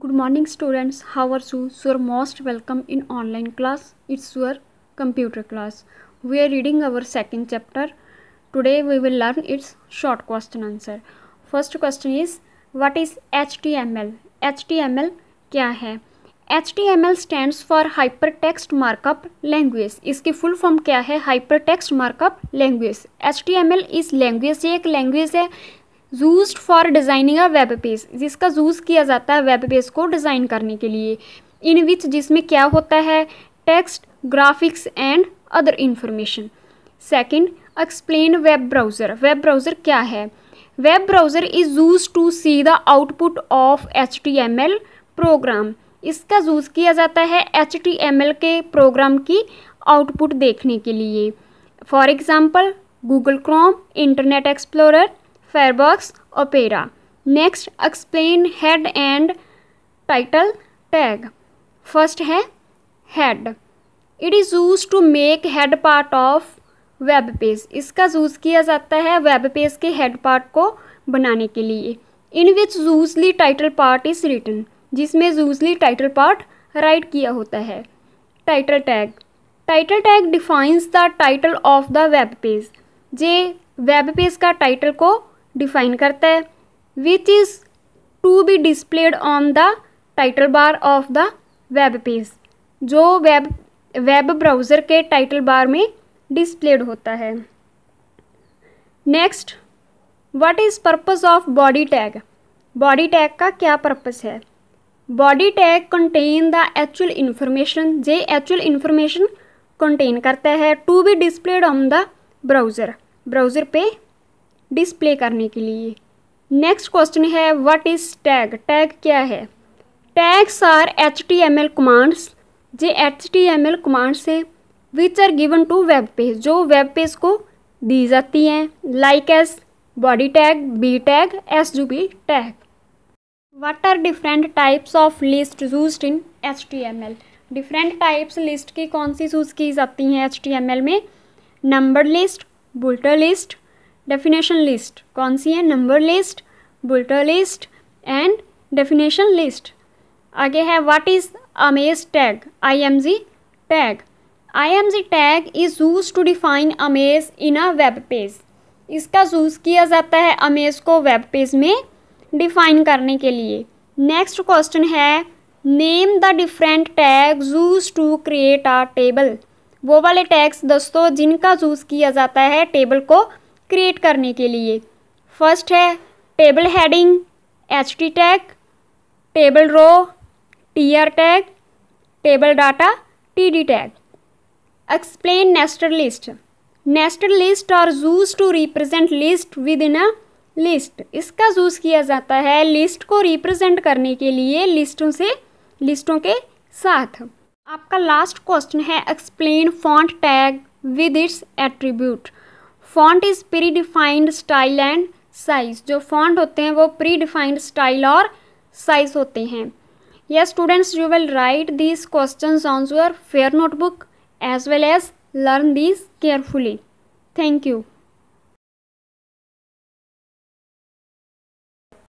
Good morning students how are you sure most welcome in online class it's your computer class we are reading our second chapter today we will learn its short question answer first question is what is H T M L H T M L क्या है H T M L stand for hyper text markup language इसकी full form क्या है hyper text markup language H T M L is language एक language है use for designing a web page जिसका use किया जाता है वेब पेज को डिज़ाइन करने के लिए इन विच जिसमें क्या होता है text graphics and other information second explain web browser web browser क्या है web browser is use to see the output of H T M L program इसका यूज़ किया जाता है एच टी एम एल के प्रोग्राम की output देखने के लिए for example Google Chrome Internet Explorer Fairbox opera. Next, explain head and title tag. First है head. It is used to make head part of web page. इसका use किया जाता है वेब पेज के हेड पार्ट को बनाने के लिए in which usually title part is written जिसमें यूजली टाइटल पार्ट राइट किया होता है title tag title tag defines the title of the web page जे वेब पेज का टाइटल को डिफाइन करता है which is to be displayed on the title bar of the web page जो web web browser के title bar में displayed होता है next what is purpose of body tag body tag का क्या पर्पज़ है body tag contain the actual information जे actual information contain करता है to be displayed on the browser browser पे डिस्प्ले करने के लिए नेक्स्ट क्वेश्चन है व्हाट इज़ टैग टैग क्या है tags are H T M L commands जे H T M L commands है which are given to web page जो वेब पेज को दी जाती हैं like as body tag B tag S U B tag what are different types of list use in H T M L different types list की कौन सी use की जाती हैं एच टी एम एल में number list bulleted list definition list कौन सी है number list bulleted list and definition list आगे है what is image tag I M G tag I M G tag is use to define image in a web page इसका use किया जाता है amaze को वेब पेज में define करने के लिए नेक्स्ट क्वेश्चन है name the different tag use to create a table वो वाले टैग्स दोस्तों जिनका यूज़ किया जाता है टेबल को क्रिएट करने के लिए फर्स्ट है table heading H T tag table row T R tag table data T D tag explain nested list nested list और use to represent list within a list इसका use किया जाता है list को represent करने के लिए लिस्टों से लिस्टों के साथ आपका लास्ट क्वेश्चन है explain font tag with its attribute font is predefined style and size जो फॉन्ट होते हैं वो प्री डिफाइंड स्टाइल और साइज होते हैं या students you will write these question on your fair notebook as well as learn these carefully thank you